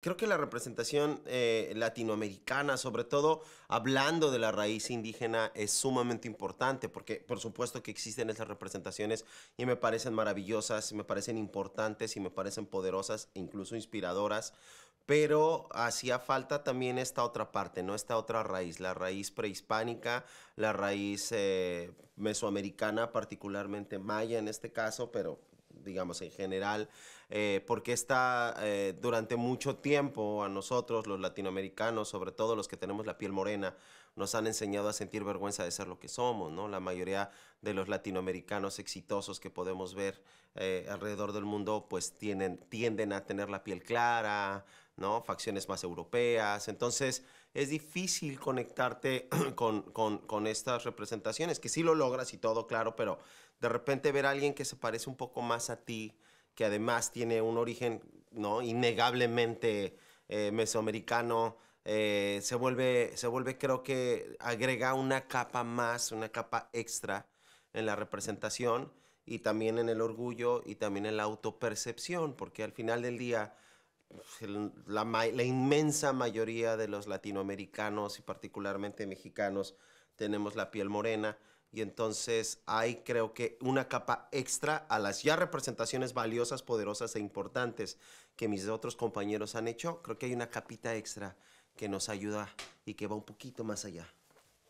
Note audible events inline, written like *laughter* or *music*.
creo que la representación eh, latinoamericana, sobre todo hablando de la raíz indígena, es sumamente importante, porque por supuesto que existen esas representaciones y me parecen maravillosas, me parecen importantes y me parecen poderosas e incluso inspiradoras. Pero hacía falta también esta otra parte, ¿no? Esta otra raíz, la raíz prehispánica, la raíz eh, mesoamericana, particularmente maya en este caso, pero digamos, en general, eh, porque está eh, durante mucho tiempo a nosotros, los latinoamericanos, sobre todo los que tenemos la piel morena, nos han enseñado a sentir vergüenza de ser lo que somos, ¿no? La mayoría de los latinoamericanos exitosos que podemos ver eh, alrededor del mundo, pues tienen, tienden a tener la piel clara, ¿no? Facciones más europeas. Entonces, es difícil conectarte *clears throat* con, con, estas representaciones, que sí lo logras y todo, claro, pero de repente ver a alguien que se parece un poco más a ti, que además tiene un origen, ¿no? Innegablemente eh, mesoamericano, eh, se, vuelve, se vuelve, creo que agrega una capa más, una capa extra en la representación y también en el orgullo y también en la autopercepción, porque al final del día pues, la, inmensa mayoría de los latinoamericanos y particularmente mexicanos tenemos la piel morena y entonces hay creo que una capa extra a las ya representaciones valiosas, poderosas e importantes que mis otros compañeros han hecho. Creo que hay una capita extra que nos ayuda y que va un poquito más allá.